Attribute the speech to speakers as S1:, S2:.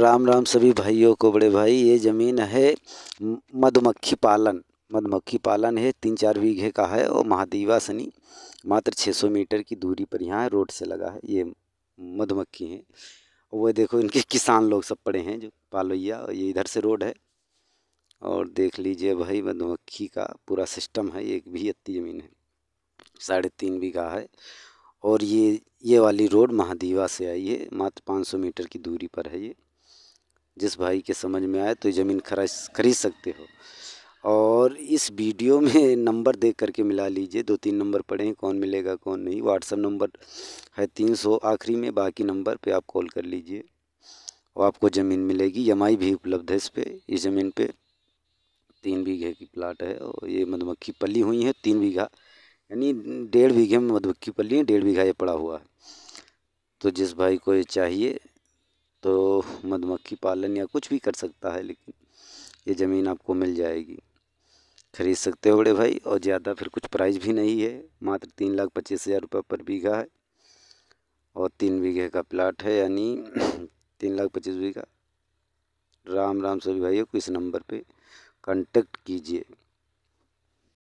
S1: राम राम सभी भाइयों को बड़े भाई ये ज़मीन है मधुमक्खी पालन मधुमक्खी पालन है तीन चार बीघे का है और महादेवा सनी मात्र 600 मीटर की दूरी पर यहाँ रोड से लगा है ये मधुमक्खी हैं वो देखो इनके किसान लोग सब पड़े हैं जो पालोइया और ये इधर से रोड है और देख लीजिए भाई मधुमक्खी का पूरा सिस्टम है एक भी अत्ती ज़मीन है साढ़े तीन बीघा है और ये ये वाली रोड महादेवा से आई है मात्र 500 मीटर की दूरी पर है ये जिस भाई के समझ में आए तो ज़मीन खरीद खरीद सकते हो और इस वीडियो में नंबर देख करके मिला लीजिए दो तीन नंबर पड़े हैं कौन मिलेगा कौन नहीं व्हाट्सअप नंबर है तीन सौ आखिरी में बाकी नंबर पे आप कॉल कर लीजिए और आपको ज़मीन मिलेगी एम भी उपलब्ध है इस पर इस ज़मीन पे तीन बीघे की प्लाट है और ये मधुमक्खी पली हुई है तीन बीघा यानी डेढ़ बीघे में मधुमक्खी पल्ली है डेढ़ बीघा ये पड़ा हुआ है तो जिस भाई को ये चाहिए तो मधुमक्खी पालन या कुछ भी कर सकता है लेकिन ये ज़मीन आपको मिल जाएगी खरीद सकते हो बड़े भाई और ज़्यादा फिर कुछ प्राइस भी नहीं है मात्र तीन लाख पच्चीस हज़ार रुपये पर बीघा है और तीन बीघे का प्लाट है यानी तीन लाख पच्चीस बीघा राम राम सभी भाइयों को इस नंबर पे कांटेक्ट कीजिए